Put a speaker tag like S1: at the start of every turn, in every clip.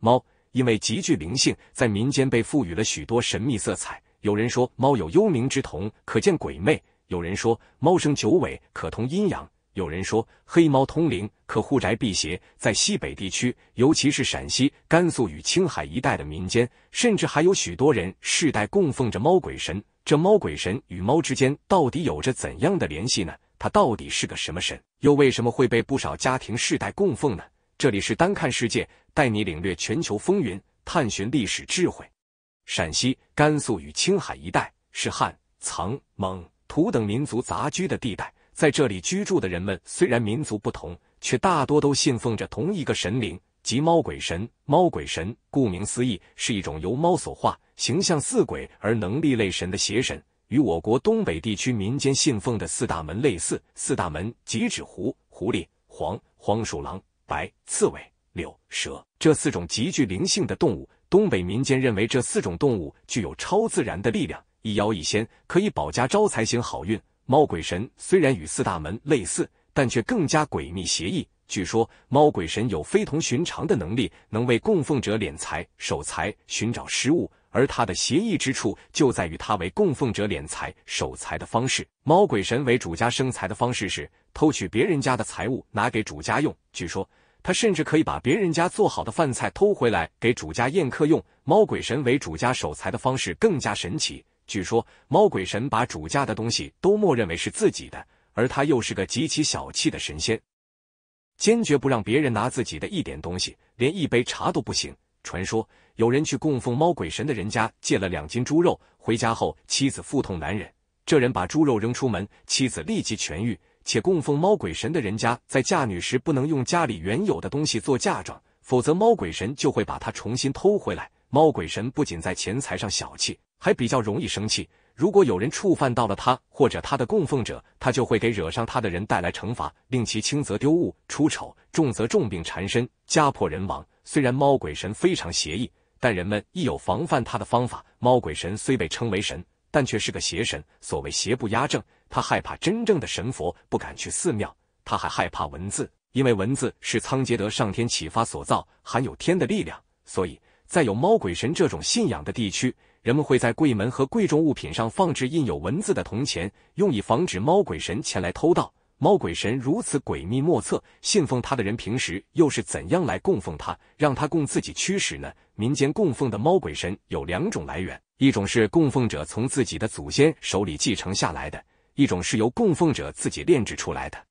S1: 猫因为极具灵性，在民间被赋予了许多神秘色彩。有人说猫有幽冥之瞳，可见鬼魅；有人说猫生九尾，可通阴阳；有人说黑猫通灵，可护宅辟邪。在西北地区，尤其是陕西、甘肃与青海一带的民间，甚至还有许多人世代供奉着猫鬼神。这猫鬼神与猫之间到底有着怎样的联系呢？它到底是个什么神？又为什么会被不少家庭世代供奉呢？这里是单看世界。带你领略全球风云，探寻历史智慧。陕西、甘肃与青海一带是汉、藏、蒙、土等民族杂居的地带，在这里居住的人们虽然民族不同，却大多都信奉着同一个神灵，即猫鬼神。猫鬼神，顾名思义，是一种由猫所化，形象似鬼而能力类神的邪神，与我国东北地区民间信奉的四大门类似。四大门即指狐、狐狸、黄、黄鼠狼、白、刺猬。柳蛇这四种极具灵性的动物，东北民间认为这四种动物具有超自然的力量，一妖一仙可以保家招财行好运。猫鬼神虽然与四大门类似，但却更加诡秘邪异。据说猫鬼神有非同寻常的能力，能为供奉者敛财守财，寻找失物。而它的邪异之处就在于它为供奉者敛财守财的方式。猫鬼神为主家生财的方式是偷取别人家的财物拿给主家用。据说。他甚至可以把别人家做好的饭菜偷回来给主家宴客用。猫鬼神为主家守财的方式更加神奇。据说猫鬼神把主家的东西都默认为是自己的，而他又是个极其小气的神仙，坚决不让别人拿自己的一点东西，连一杯茶都不行。传说有人去供奉猫鬼神的人家借了两斤猪肉，回家后妻子腹痛难忍，这人把猪肉扔出门，妻子立即痊愈。且供奉猫鬼神的人家，在嫁女时不能用家里原有的东西做嫁妆，否则猫鬼神就会把它重新偷回来。猫鬼神不仅在钱财上小气，还比较容易生气。如果有人触犯到了他或者他的供奉者，他就会给惹上他的人带来惩罚，令其轻则丢物出丑，重则重病缠身、家破人亡。虽然猫鬼神非常邪异，但人们亦有防范他的方法。猫鬼神虽被称为神。但却是个邪神。所谓邪不压正，他害怕真正的神佛，不敢去寺庙。他还害怕文字，因为文字是仓颉德上天启发所造，含有天的力量。所以在有猫鬼神这种信仰的地区，人们会在柜门和贵重物品上放置印有文字的铜钱，用以防止猫鬼神前来偷盗。猫鬼神如此诡秘莫测，信奉他的人平时又是怎样来供奉他，让他供自己驱使呢？民间供奉的猫鬼神有两种来源。一种是供奉者从自己的祖先手里继承下来的，一种是由供奉者自己炼制出来的。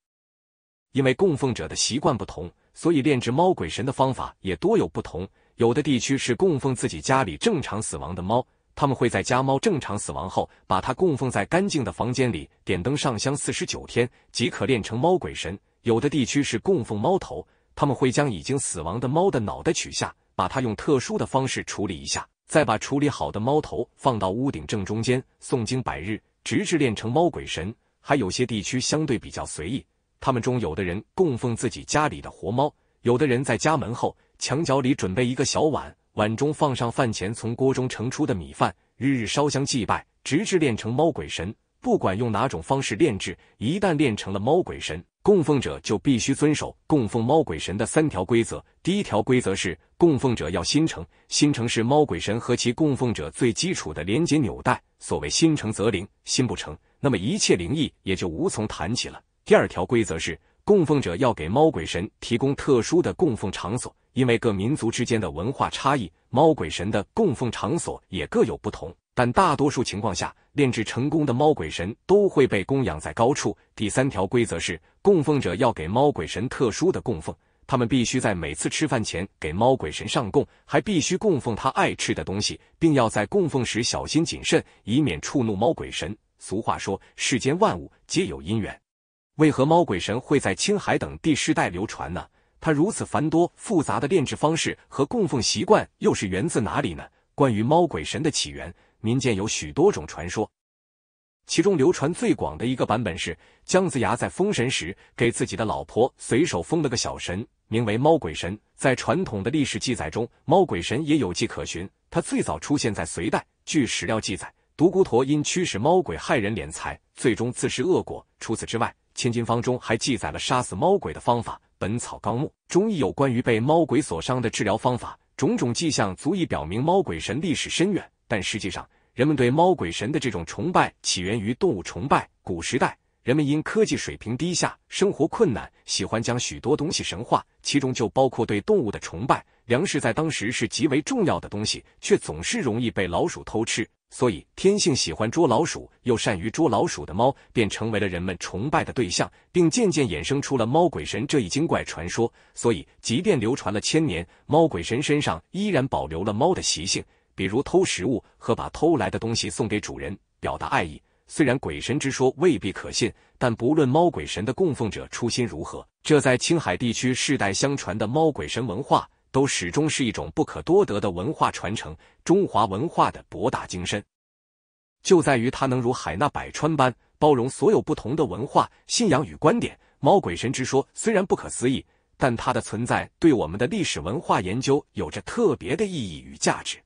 S1: 因为供奉者的习惯不同，所以炼制猫鬼神的方法也多有不同。有的地区是供奉自己家里正常死亡的猫，他们会在家猫正常死亡后，把它供奉在干净的房间里，点灯上香四十九天，即可炼成猫鬼神。有的地区是供奉猫头，他们会将已经死亡的猫的脑袋取下，把它用特殊的方式处理一下。再把处理好的猫头放到屋顶正中间，诵经百日，直至练成猫鬼神。还有些地区相对比较随意，他们中有的人供奉自己家里的活猫，有的人在家门后墙角里准备一个小碗，碗中放上饭前从锅中盛出的米饭，日日烧香祭拜，直至练成猫鬼神。不管用哪种方式炼制，一旦练成了猫鬼神。供奉者就必须遵守供奉猫鬼神的三条规则。第一条规则是，供奉者要心诚，心诚是猫鬼神和其供奉者最基础的连接纽带。所谓心诚则灵，心不成，那么一切灵异也就无从谈起了。第二条规则是，供奉者要给猫鬼神提供特殊的供奉场所，因为各民族之间的文化差异，猫鬼神的供奉场所也各有不同。但大多数情况下，炼制成功的猫鬼神都会被供养在高处。第三条规则是，供奉者要给猫鬼神特殊的供奉，他们必须在每次吃饭前给猫鬼神上供，还必须供奉他爱吃的东西，并要在供奉时小心谨慎，以免触怒猫鬼神。俗话说，世间万物皆有因缘。为何猫鬼神会在青海等地世代流传呢？它如此繁多复杂的炼制方式和供奉习惯，又是源自哪里呢？关于猫鬼神的起源。民间有许多种传说，其中流传最广的一个版本是姜子牙在封神时给自己的老婆随手封了个小神，名为猫鬼神。在传统的历史记载中，猫鬼神也有迹可循。他最早出现在隋代，据史料记载，独孤陀因驱使猫鬼害人敛财，最终自食恶果。除此之外，《千金方》中还记载了杀死猫鬼的方法，《本草纲目》中亦有关于被猫鬼所伤的治疗方法。种种迹象足以表明，猫鬼神历史深远。但实际上，人们对猫鬼神的这种崇拜起源于动物崇拜。古时代，人们因科技水平低下、生活困难，喜欢将许多东西神化，其中就包括对动物的崇拜。粮食在当时是极为重要的东西，却总是容易被老鼠偷吃，所以天性喜欢捉老鼠、又善于捉老鼠的猫，便成为了人们崇拜的对象，并渐渐衍生出了猫鬼神这一精怪传说。所以，即便流传了千年，猫鬼神身上依然保留了猫的习性。比如偷食物和把偷来的东西送给主人，表达爱意。虽然鬼神之说未必可信，但不论猫鬼神的供奉者初心如何，这在青海地区世代相传的猫鬼神文化，都始终是一种不可多得的文化传承。中华文化的博大精深，就在于它能如海纳百川般包容所有不同的文化、信仰与观点。猫鬼神之说虽然不可思议，但它的存在对我们的历史文化研究有着特别的意义与价值。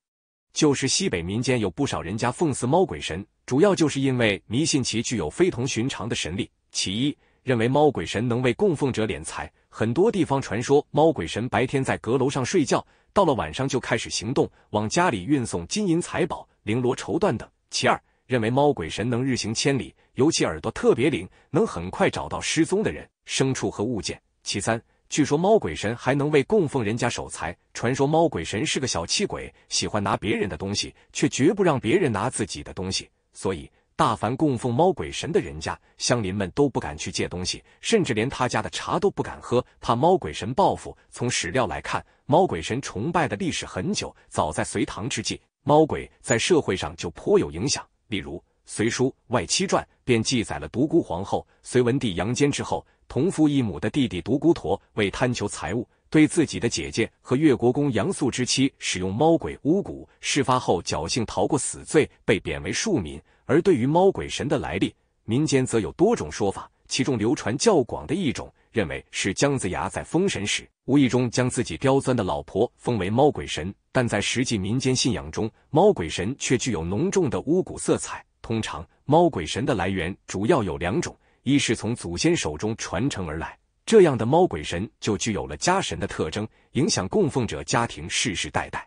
S1: 就是西北民间有不少人家奉祀猫鬼神，主要就是因为迷信其具有非同寻常的神力。其一，认为猫鬼神能为供奉者敛财，很多地方传说猫鬼神白天在阁楼上睡觉，到了晚上就开始行动，往家里运送金银财宝、绫罗绸缎等。其二，认为猫鬼神能日行千里，尤其耳朵特别灵，能很快找到失踪的人、牲畜和物件。其三。据说猫鬼神还能为供奉人家守财。传说猫鬼神是个小气鬼，喜欢拿别人的东西，却绝不让别人拿自己的东西。所以，大凡供奉猫鬼神的人家，乡邻们都不敢去借东西，甚至连他家的茶都不敢喝，怕猫鬼神报复。从史料来看，猫鬼神崇拜的历史很久，早在隋唐之际，猫鬼在社会上就颇有影响。例如。《隋书·外戚传》便记载了独孤皇后，隋文帝杨坚之后，同父异母的弟弟独孤陀为贪求财物，对自己的姐姐和越国公杨素之妻使用猫鬼巫蛊。事发后侥幸逃过死罪，被贬为庶民。而对于猫鬼神的来历，民间则有多种说法，其中流传较广的一种，认为是姜子牙在封神时无意中将自己刁钻的老婆封为猫鬼神。但在实际民间信仰中，猫鬼神却具有浓重的巫蛊色彩。通常，猫鬼神的来源主要有两种：一是从祖先手中传承而来，这样的猫鬼神就具有了家神的特征，影响供奉者家庭世世代代，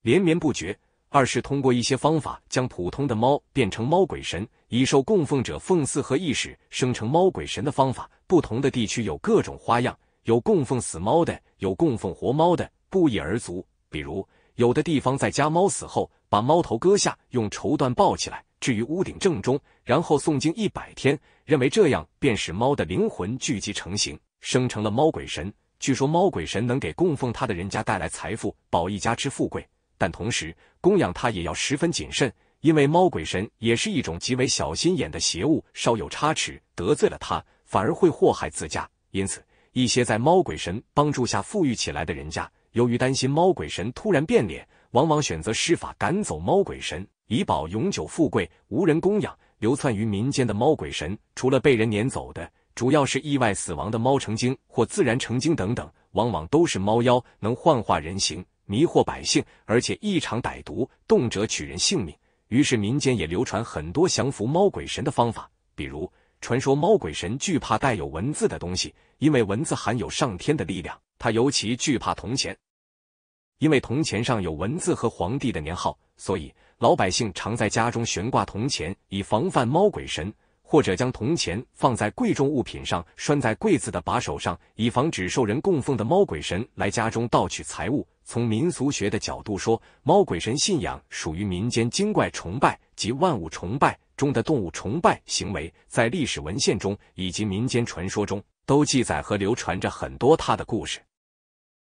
S1: 连绵不绝；二是通过一些方法将普通的猫变成猫鬼神，以受供奉者奉祀和意识。生成猫鬼神的方法，不同的地区有各种花样，有供奉死猫的，有供奉活猫的，不一而足。比如，有的地方在家猫死后，把猫头割下，用绸缎包起来。置于屋顶正中，然后诵经一百天，认为这样便使猫的灵魂聚集成形，生成了猫鬼神。据说猫鬼神能给供奉他的人家带来财富，保一家之富贵。但同时，供养他也要十分谨慎，因为猫鬼神也是一种极为小心眼的邪物，稍有差池得罪了他，反而会祸害自家。因此，一些在猫鬼神帮助下富裕起来的人家，由于担心猫鬼神突然变脸，往往选择施法赶走猫鬼神。以保永久富贵，无人供养。流窜于民间的猫鬼神，除了被人撵走的，主要是意外死亡的猫成精或自然成精等等，往往都是猫妖，能幻化人形，迷惑百姓，而且异常歹毒，动辄取人性命。于是民间也流传很多降服猫鬼神的方法，比如传说猫鬼神惧怕带有文字的东西，因为文字含有上天的力量，他尤其惧怕铜钱，因为铜钱上有文字和皇帝的年号，所以。老百姓常在家中悬挂铜钱，以防范猫鬼神；或者将铜钱放在贵重物品上，拴在柜子的把手上，以防止受人供奉的猫鬼神来家中盗取财物。从民俗学的角度说，猫鬼神信仰属于民间精怪崇拜及万物崇拜中的动物崇拜行为，在历史文献中以及民间传说中，都记载和流传着很多他的故事。